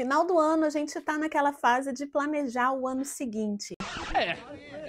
Final do ano, a gente está naquela fase de planejar o ano seguinte. É,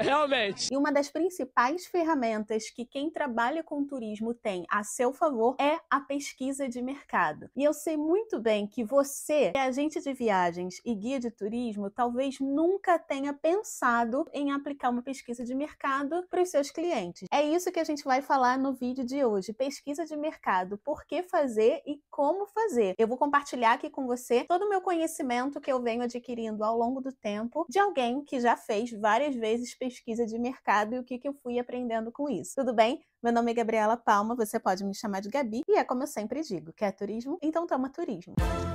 realmente. E uma das principais ferramentas que quem trabalha com turismo tem a seu favor é a pesquisa de mercado. E eu sei muito bem que você, que é agente de viagens e guia de turismo, talvez nunca tenha pensado em aplicar uma pesquisa de mercado para os seus clientes. É isso que a gente vai falar no vídeo de hoje: pesquisa de mercado, por que fazer e como fazer. Eu vou compartilhar aqui com você todo o meu conhecimento conhecimento que eu venho adquirindo ao longo do tempo de alguém que já fez várias vezes pesquisa de mercado e o que, que eu fui aprendendo com isso. Tudo bem? Meu nome é Gabriela Palma, você pode me chamar de Gabi, e é como eu sempre digo, quer turismo? Então toma turismo. Música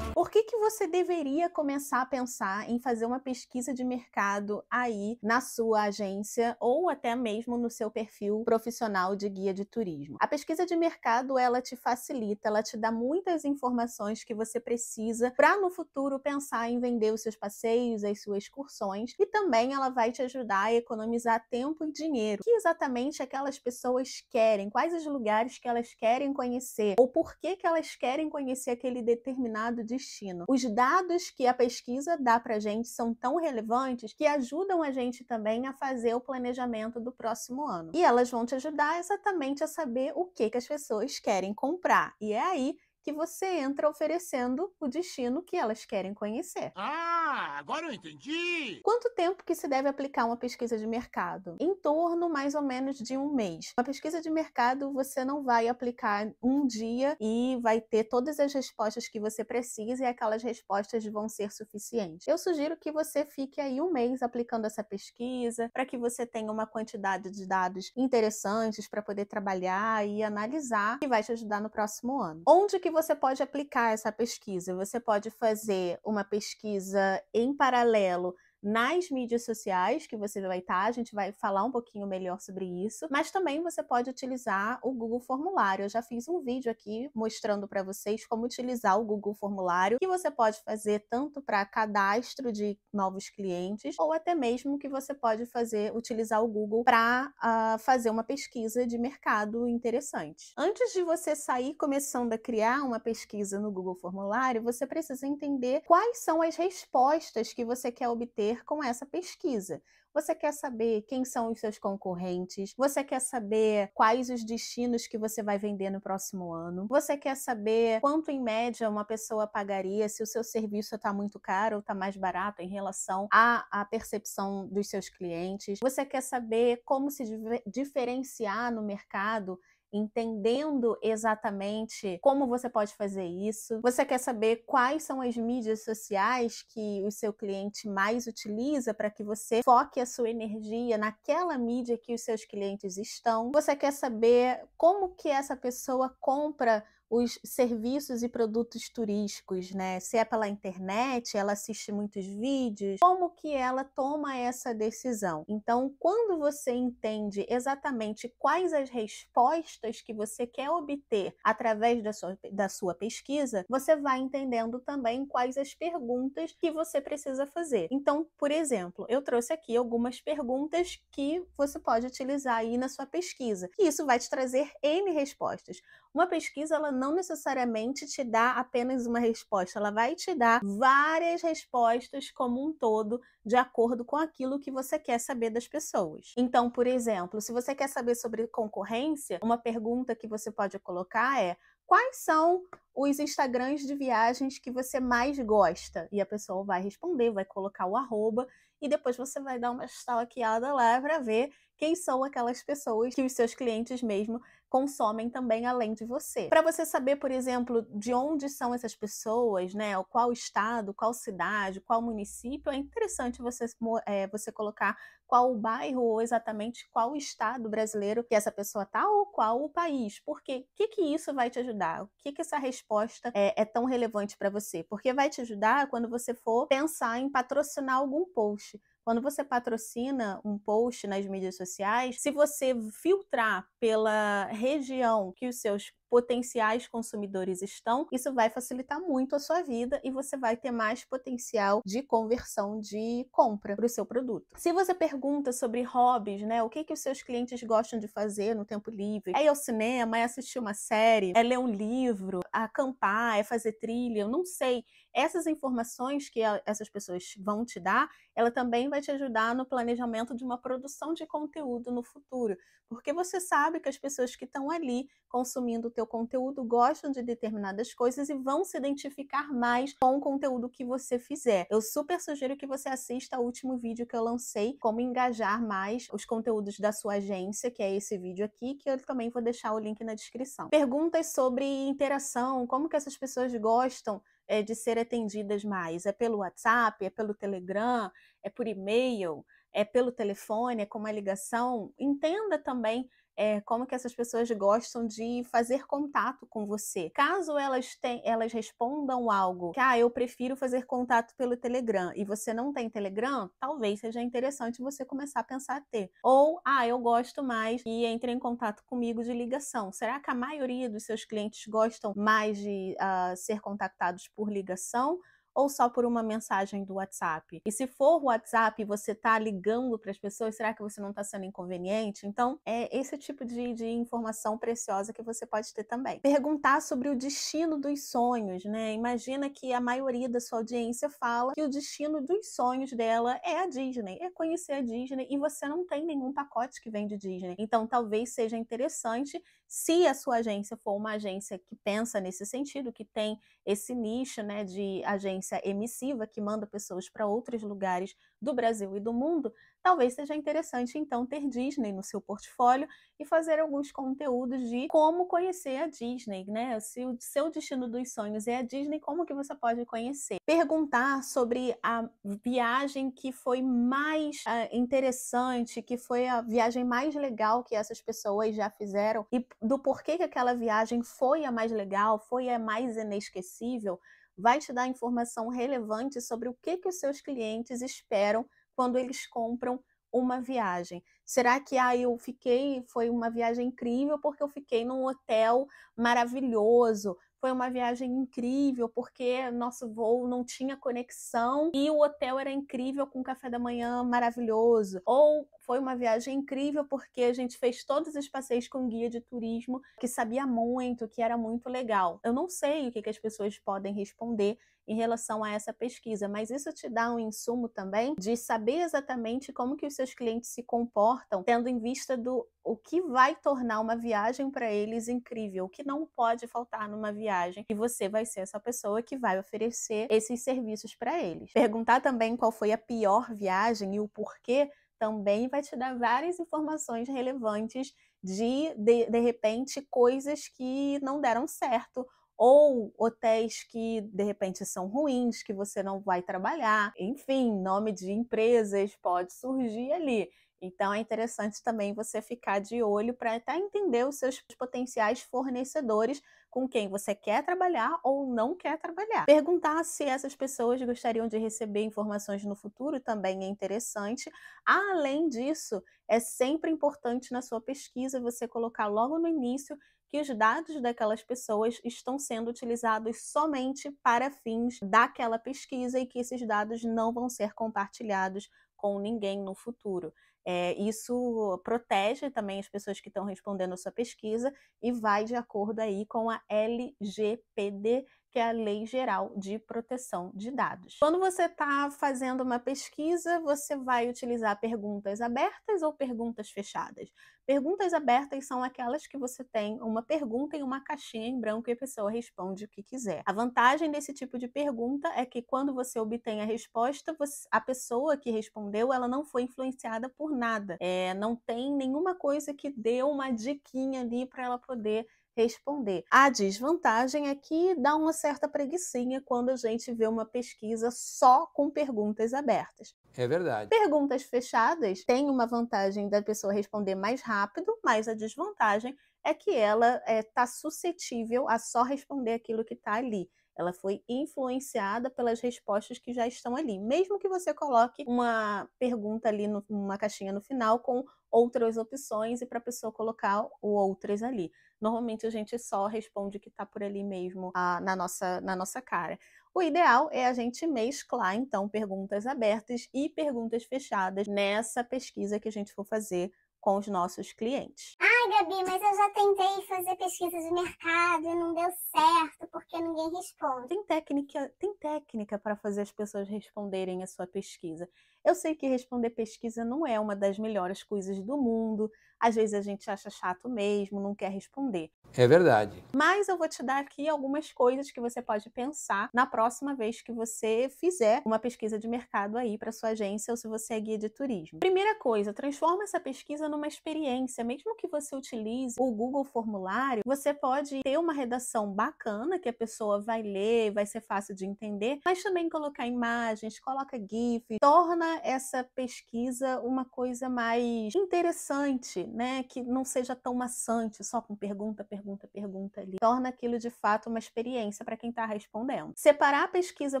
Por que, que você deveria começar a pensar em fazer uma pesquisa de mercado aí na sua agência ou até mesmo no seu perfil profissional de guia de turismo? A pesquisa de mercado ela te facilita, ela te dá muitas informações que você precisa para no futuro pensar em vender os seus passeios, as suas excursões e também ela vai te ajudar a economizar tempo e dinheiro. O que exatamente aquelas pessoas querem? Quais os lugares que elas querem conhecer? Ou por que que elas querem conhecer aquele determinado destino? destino. Os dados que a pesquisa dá para gente são tão relevantes que ajudam a gente também a fazer o planejamento do próximo ano. E elas vão te ajudar exatamente a saber o que, que as pessoas querem comprar. E é aí que você entra oferecendo o destino que elas querem conhecer. Ah, agora eu entendi! Quanto tempo que se deve aplicar uma pesquisa de mercado? Em torno, mais ou menos, de um mês. Uma pesquisa de mercado você não vai aplicar um dia e vai ter todas as respostas que você precisa e aquelas respostas vão ser suficientes. Eu sugiro que você fique aí um mês aplicando essa pesquisa para que você tenha uma quantidade de dados interessantes para poder trabalhar e analisar que vai te ajudar no próximo ano. Onde que que você pode aplicar essa pesquisa? Você pode fazer uma pesquisa em paralelo nas mídias sociais que você vai estar, a gente vai falar um pouquinho melhor sobre isso, mas também você pode utilizar o Google Formulário. Eu já fiz um vídeo aqui mostrando para vocês como utilizar o Google Formulário, que você pode fazer tanto para cadastro de novos clientes ou até mesmo que você pode fazer utilizar o Google para uh, ah, fazer uma pesquisa de mercado interessante. Antes de você sair começando a criar uma pesquisa no Google Formulário, você precisa entender quais são as respostas que você quer obter fazer com essa pesquisa. Você quer saber quem são os seus concorrentes? Você quer saber quais os destinos que você vai vender no próximo ano? Você quer saber quanto, em média, uma pessoa pagaria se o seu serviço está muito caro ou está mais barato em relação à, à percepção dos seus clientes? Você quer saber como se diferenciar no mercado entendendo exatamente como você pode fazer isso. Você quer saber quais são as mídias sociais que o seu cliente mais utiliza para que você foque a sua energia naquela mídia que os seus clientes estão. Você quer saber como que essa pessoa compra os serviços e produtos turísticos, né? Se é pela internet, ela assiste muitos vídeos, como que ela toma essa decisão? Então, quando você entende exatamente quais as respostas que você quer obter através da sua, da sua pesquisa, você vai entendendo também quais as perguntas que você precisa fazer. Então, por exemplo, eu trouxe aqui algumas perguntas que você pode utilizar aí na sua pesquisa, e isso vai te trazer N respostas. Uma pesquisa ela não necessariamente te dá apenas uma resposta, ela vai te dar várias respostas como um todo, de acordo com aquilo que você quer saber das pessoas. Então, por exemplo, se você quer saber sobre concorrência, uma pergunta que você pode colocar é: quais são os Instagrams de viagens que você mais gosta? E a pessoa vai responder, vai colocar o arroba e depois você vai dar uma stalkeada lá para ver quem são aquelas pessoas que os seus clientes mesmo consomem também além de você. Para você saber, por exemplo, de onde são essas pessoas, né? Qual estado, qual cidade, qual município, é interessante você, é, você colocar qual o bairro ou exatamente qual o estado brasileiro que essa pessoa tá ou qual o país. Porque o que, que isso vai te ajudar? O que, que essa resposta é, é tão relevante para você? Porque vai te ajudar quando você for pensar em patrocinar algum post. Quando você patrocina um post nas mídias sociais, se você filtrar pela região que os seus potenciais consumidores estão, isso vai facilitar muito a sua vida e você vai ter mais potencial de conversão de compra para o seu produto. Se você pergunta sobre hobbies, né, o que que os seus clientes gostam de fazer no tempo livre? É ir ao cinema, é assistir uma série, é ler um livro, acampar, é fazer trilha, eu não sei. Essas informações que essas pessoas vão te dar, ela também vai te ajudar no planejamento de uma produção de conteúdo no futuro, porque você sabe que as pessoas que estão ali consumindo o teu conteúdo, gostam de determinadas coisas e vão se identificar mais com o conteúdo que você fizer. Eu super sugiro que você assista ao último vídeo que eu lancei, como engajar mais os conteúdos da sua agência, que é esse vídeo aqui, que eu também vou deixar o link na descrição. Perguntas sobre interação, como que essas pessoas gostam é, de ser atendidas mais? É pelo WhatsApp? É pelo Telegram? É por e-mail? É pelo telefone? É com uma ligação? Entenda também é, como que essas pessoas gostam de fazer contato com você. Caso elas, ten, elas respondam algo que, ah, eu prefiro fazer contato pelo Telegram, e você não tem Telegram, talvez seja interessante você começar a pensar a ter. Ou, ah, eu gosto mais e entre em contato comigo de ligação. Será que a maioria dos seus clientes gostam mais de uh, ser contactados por ligação? ou só por uma mensagem do WhatsApp? E se for o WhatsApp e você está ligando para as pessoas, será que você não está sendo inconveniente? Então, é esse tipo de, de, informação preciosa que você pode ter também. Perguntar sobre o destino dos sonhos, né? Imagina que a maioria da sua audiência fala que o destino dos sonhos dela é a Disney, é conhecer a Disney e você não tem nenhum pacote que vem de Disney. Então, talvez seja interessante se a sua agência for uma agência que pensa nesse sentido, que tem esse nicho né, de agência emissiva que manda pessoas para outros lugares do Brasil e do mundo, talvez seja interessante então ter Disney no seu portfólio e fazer alguns conteúdos de como conhecer a Disney, né? Se o seu destino dos sonhos é a Disney, como que você pode conhecer? Perguntar sobre a viagem que foi mais uh, interessante, que foi a viagem mais legal que essas pessoas já fizeram e do porquê que aquela viagem foi a mais legal, foi a mais inesquecível vai te dar informação relevante sobre o que, que os seus clientes esperam quando eles compram uma viagem? Será que ah, eu fiquei, foi uma viagem incrível porque eu fiquei num hotel maravilhoso? Foi uma viagem incrível porque nosso voo não tinha conexão e o hotel era incrível com café da manhã maravilhoso. Ou foi uma viagem incrível porque a gente fez todos os passeios com guia de turismo que sabia muito, que era muito legal. Eu não sei o que, que as pessoas podem responder em relação a essa pesquisa, mas isso te dá um insumo também de saber exatamente como que os seus clientes se comportam, tendo em vista do o que vai tornar uma viagem para eles incrível, o que não pode faltar numa viagem, e você vai ser essa pessoa que vai oferecer esses serviços para eles. Perguntar também qual foi a pior viagem e o porquê também vai te dar várias informações relevantes de, de, de repente, coisas que não deram certo ou hotéis que de repente são ruins, que você não vai trabalhar. Enfim, nome de empresas pode surgir ali. Então é interessante também você ficar de olho para até entender os seus potenciais fornecedores com quem você quer trabalhar ou não quer trabalhar. Perguntar se essas pessoas gostariam de receber informações no futuro também é interessante. Além disso, é sempre importante na sua pesquisa você colocar logo no início que os dados daquelas pessoas estão sendo utilizados somente para fins daquela pesquisa e que esses dados não vão ser compartilhados com ninguém no futuro. É, isso protege também as pessoas que estão respondendo a sua pesquisa e vai de acordo aí com a LGPD, que é a Lei Geral de Proteção de Dados. Quando você está fazendo uma pesquisa, você vai utilizar perguntas abertas ou perguntas fechadas? Perguntas abertas são aquelas que você tem uma pergunta em uma caixinha em branco e a pessoa responde o que quiser. A vantagem desse tipo de pergunta é que quando você obtém a resposta, você, a pessoa que respondeu, ela não foi influenciada por nada. É, não tem nenhuma coisa que dê uma diquinha ali para ela poder responder. A desvantagem é que dá uma certa preguiçinha quando a gente vê uma pesquisa só com perguntas abertas. É verdade. Perguntas fechadas têm uma vantagem da pessoa responder mais rápido, mas a desvantagem é que ela está eh, é, suscetível a só responder aquilo que está ali ela foi influenciada pelas respostas que já estão ali. Mesmo que você coloque uma pergunta ali numa caixinha no final com outras opções e para a pessoa colocar o outras ali. Normalmente a gente só responde o que está por ali mesmo na, nossa, na nossa cara. O ideal é a gente mesclar, então, perguntas abertas e perguntas fechadas nessa pesquisa que a gente for fazer com os nossos clientes. Ah! Gabi, mas eu já tentei fazer pesquisa de mercado e não deu certo porque ninguém responde. Tem técnica, tem técnica para fazer as pessoas responderem a sua pesquisa. Eu sei que responder pesquisa não é uma das melhores coisas do mundo. Às vezes a gente acha chato mesmo, não quer responder. É verdade. Mas eu vou te dar aqui algumas coisas que você pode pensar na próxima vez que você fizer uma pesquisa de mercado aí para sua agência ou se você é guia de turismo. Primeira coisa, transforma essa pesquisa numa experiência, mesmo que você utilize o Google Formulário, você pode ter uma redação bacana que a pessoa vai ler, vai ser fácil de entender, mas também colocar imagens, coloca GIF, torna essa pesquisa uma coisa mais interessante, né? Que não seja tão maçante, só com pergunta, pergunta, pergunta ali. Torna aquilo de fato uma experiência para quem está respondendo. Separar a pesquisa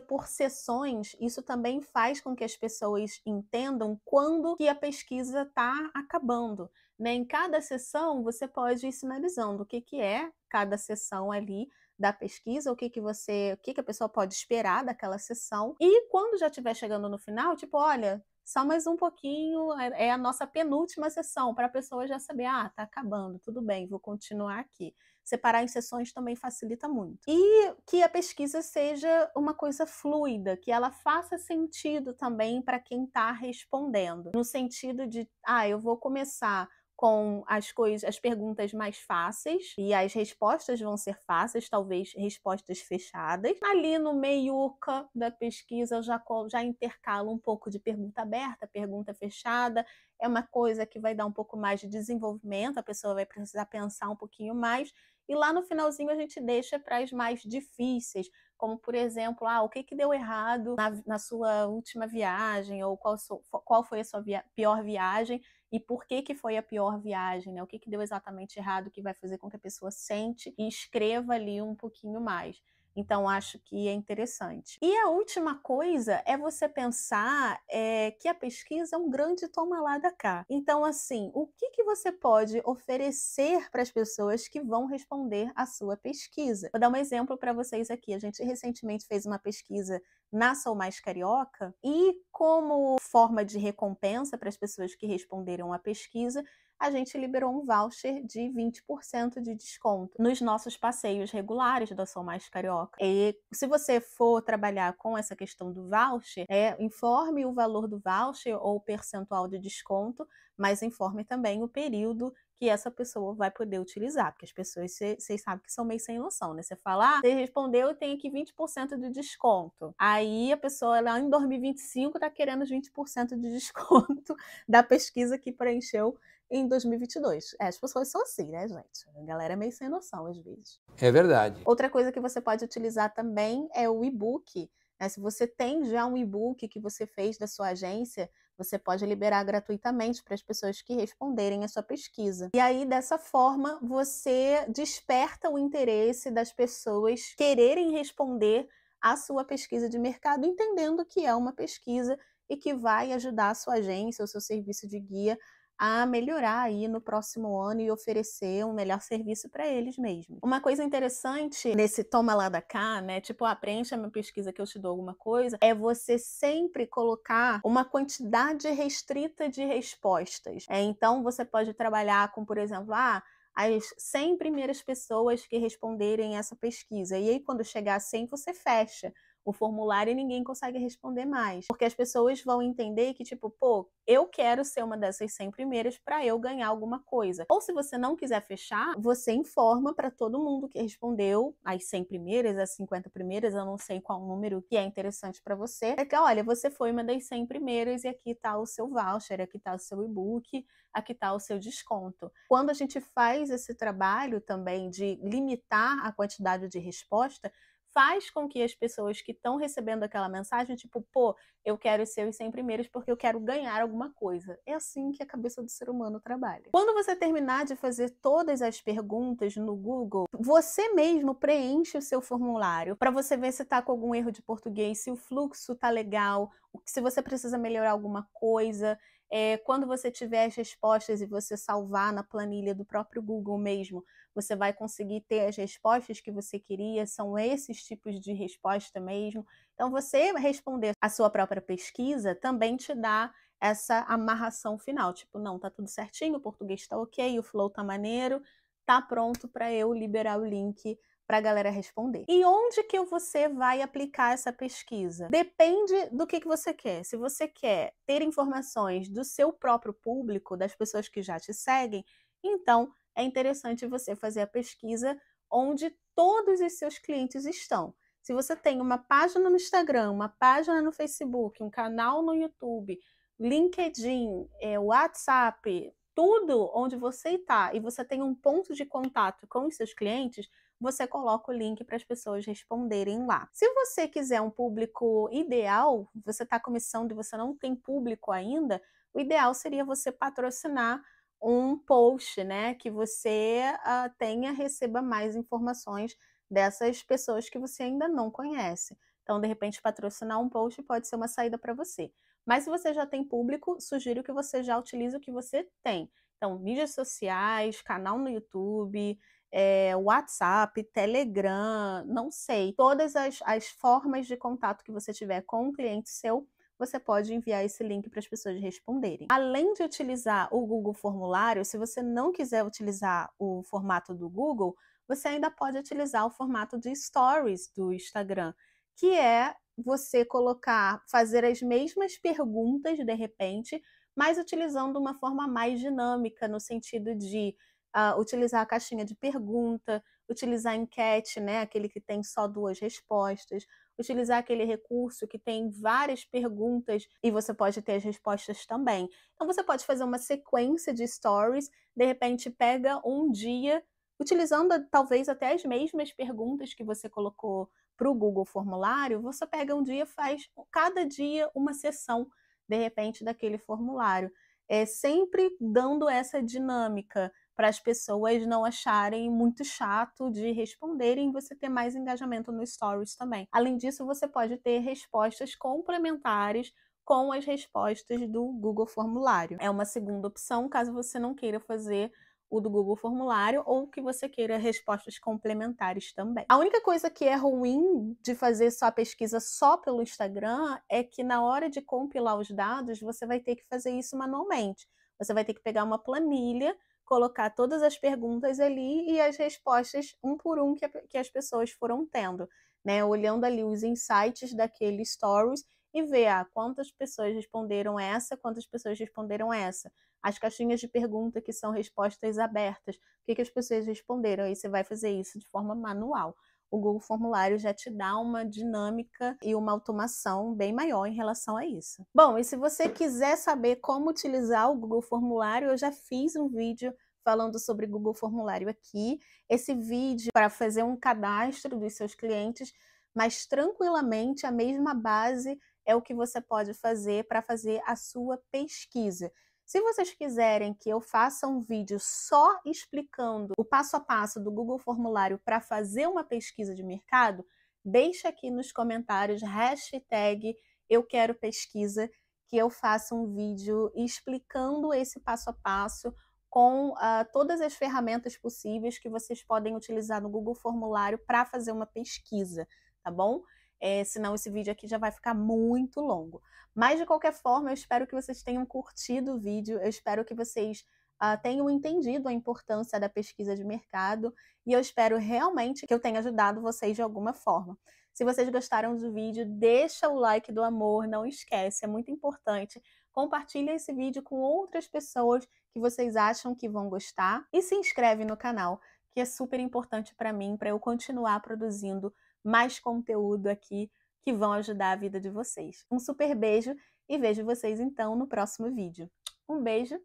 por sessões, isso também faz com que as pessoas entendam quando que a pesquisa está acabando. Né? Em cada sessão, você pode ir sinalizando o que, que é cada sessão ali da pesquisa, o que, que você, o que, que a pessoa pode esperar daquela sessão. E quando já estiver chegando no final, tipo, olha, só mais um pouquinho, é, é a nossa penúltima sessão, para a pessoa já saber, ah, tá acabando, tudo bem, vou continuar aqui. Separar em sessões também facilita muito. E que a pesquisa seja uma coisa fluida, que ela faça sentido também para quem está respondendo, no sentido de, ah, eu vou começar com as coisas, as perguntas mais fáceis e as respostas vão ser fáceis, talvez respostas fechadas. Ali no meiuca da pesquisa eu já, já intercalo um pouco de pergunta aberta, pergunta fechada. É uma coisa que vai dar um pouco mais de desenvolvimento, a pessoa vai precisar pensar um pouquinho mais. E lá no finalzinho a gente deixa para as mais difíceis, como por exemplo, ah, o que, que deu errado na, na sua última viagem, ou qual, so, qual foi a sua via pior viagem e por que que foi a pior viagem, né? O que que deu exatamente errado que vai fazer com que a pessoa sente e escreva ali um pouquinho mais. Então, acho que é interessante. E a última coisa é você pensar é, que a pesquisa é um grande toma lá da cá. Então, assim, o que, que você pode oferecer para as pessoas que vão responder à sua pesquisa? Vou dar um exemplo para vocês aqui. A gente recentemente fez uma pesquisa na Sou Mais Carioca e, como forma de recompensa para as pessoas que responderam a pesquisa, a gente liberou um voucher de 20% de desconto nos nossos passeios regulares da Sou Mais Carioca. E se você for trabalhar com essa questão do voucher, é, informe o valor do voucher ou o percentual de desconto mas informe também o período que essa pessoa vai poder utilizar, porque as pessoas, vocês sabem que são meio sem noção, né? Você fala, ah, você respondeu, tenho aqui 20% de desconto. Aí a pessoa, lá em 2025, está querendo os 20% de desconto da pesquisa que preencheu em 2022. É, as pessoas são assim, né, gente? A galera é meio sem noção, às vezes. É verdade. Outra coisa que você pode utilizar também é o e-book. Né? Se você tem já um e-book que você fez da sua agência, você pode liberar gratuitamente para as pessoas que responderem a sua pesquisa. E aí, dessa forma, você desperta o interesse das pessoas quererem responder à sua pesquisa de mercado, entendendo que é uma pesquisa e que vai ajudar a sua agência, o seu serviço de guia a melhorar aí no próximo ano e oferecer um melhor serviço para eles mesmos. Uma coisa interessante nesse toma lá da cá, né? Tipo, aprende ah, a minha pesquisa que eu te dou alguma coisa, é você sempre colocar uma quantidade restrita de respostas. É, então você pode trabalhar com, por exemplo, ah, as 100 primeiras pessoas que responderem essa pesquisa. E aí, quando chegar a 100, você fecha o formulário e ninguém consegue responder mais. Porque as pessoas vão entender que, tipo, pô, eu quero ser uma dessas 100 primeiras para eu ganhar alguma coisa. Ou se você não quiser fechar, você informa para todo mundo que respondeu as 100 primeiras, as 50 primeiras, eu não sei qual número que é interessante para você. É que, olha, você foi uma das 100 primeiras e aqui tá o seu voucher, aqui tá o seu e-book, aqui tá o seu desconto. Quando a gente faz esse trabalho também de limitar a quantidade de resposta, faz com que as pessoas que estão recebendo aquela mensagem, tipo, pô, eu quero ser os 100 primeiros porque eu quero ganhar alguma coisa. É assim que a cabeça do ser humano trabalha. Quando você terminar de fazer todas as perguntas no Google, você mesmo preenche o seu formulário para você ver se está com algum erro de português, se o fluxo tá legal, se você precisa melhorar alguma coisa. É, quando você tiver as respostas e você salvar na planilha do próprio Google mesmo, você vai conseguir ter as respostas que você queria, são esses tipos de resposta mesmo. Então, você responder a sua própria pesquisa também te dá essa amarração final, tipo, não, tá tudo certinho, o português tá ok, o flow tá maneiro, tá pronto para eu liberar o link para a galera responder. E onde que você vai aplicar essa pesquisa? Depende do que, que você quer. Se você quer ter informações do seu próprio público, das pessoas que já te seguem, então é interessante você fazer a pesquisa onde todos os seus clientes estão. Se você tem uma página no Instagram, uma página no Facebook, um canal no YouTube, LinkedIn, é, WhatsApp, tudo onde você está e você tem um ponto de contato com os seus clientes, você coloca o link para as pessoas responderem lá. Se você quiser um público ideal, você está começando e você não tem público ainda, o ideal seria você patrocinar um post, né, que você uh, tenha, receba mais informações dessas pessoas que você ainda não conhece. Então, de repente, patrocinar um post pode ser uma saída para você. Mas se você já tem público, sugiro que você já utilize o que você tem. Então, mídias sociais, canal no YouTube, é, WhatsApp, Telegram, não sei. Todas as, as formas de contato que você tiver com o um cliente seu, você pode enviar esse link para as pessoas responderem. Além de utilizar o Google Formulário, se você não quiser utilizar o formato do Google, você ainda pode utilizar o formato de Stories do Instagram, que é você colocar, fazer as mesmas perguntas de repente, mas utilizando uma forma mais dinâmica, no sentido de uh, utilizar a caixinha de pergunta, utilizar enquete, né, aquele que tem só duas respostas, utilizar aquele recurso que tem várias perguntas e você pode ter as respostas também. Então você pode fazer uma sequência de stories, de repente pega um dia utilizando talvez até as mesmas perguntas que você colocou para o Google Formulário, você pega um dia, faz cada dia uma sessão de repente daquele formulário é sempre dando essa dinâmica para as pessoas não acharem muito chato de responderem e você ter mais engajamento nos stories também. Além disso, você pode ter respostas complementares com as respostas do Google Formulário. É uma segunda opção caso você não queira fazer o do Google Formulário ou que você queira respostas complementares também. A única coisa que é ruim de fazer sua pesquisa só pelo Instagram é que na hora de compilar os dados, você vai ter que fazer isso manualmente. Você vai ter que pegar uma planilha colocar todas as perguntas ali e as respostas um por um que, que as pessoas foram tendo, né? Olhando ali os insights daquele stories e ver ah, quantas pessoas responderam essa, quantas pessoas responderam essa. As caixinhas de pergunta que são respostas abertas, o que, que as pessoas responderam. Aí você vai fazer isso de forma manual o Google Formulário já te dá uma dinâmica e uma automação bem maior em relação a isso. Bom, e se você quiser saber como utilizar o Google Formulário, eu já fiz um vídeo falando sobre Google Formulário aqui. Esse vídeo é para fazer um cadastro dos seus clientes, mas tranquilamente a mesma base é o que você pode fazer para fazer a sua pesquisa. Se vocês quiserem que eu faça um vídeo só explicando o passo a passo do Google Formulário para fazer uma pesquisa de mercado, deixe aqui nos comentários hashtag eu quero pesquisa que eu faça um vídeo explicando esse passo a passo com uh, todas as ferramentas possíveis que vocês podem utilizar no Google Formulário para fazer uma pesquisa, tá bom? é, senão esse vídeo aqui já vai ficar muito longo. Mas de qualquer forma, eu espero que vocês tenham curtido o vídeo, eu espero que vocês uh, tenham entendido a importância da pesquisa de mercado e eu espero realmente que eu tenha ajudado vocês de alguma forma. Se vocês gostaram do vídeo, deixa o like do amor, não esquece, é muito importante. Compartilha esse vídeo com outras pessoas que vocês acham que vão gostar e se inscreve no canal, que é super importante para mim, para eu continuar produzindo mais conteúdo aqui que vão ajudar a vida de vocês. Um super beijo e vejo vocês então no próximo vídeo. Um beijo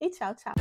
e tchau, tchau!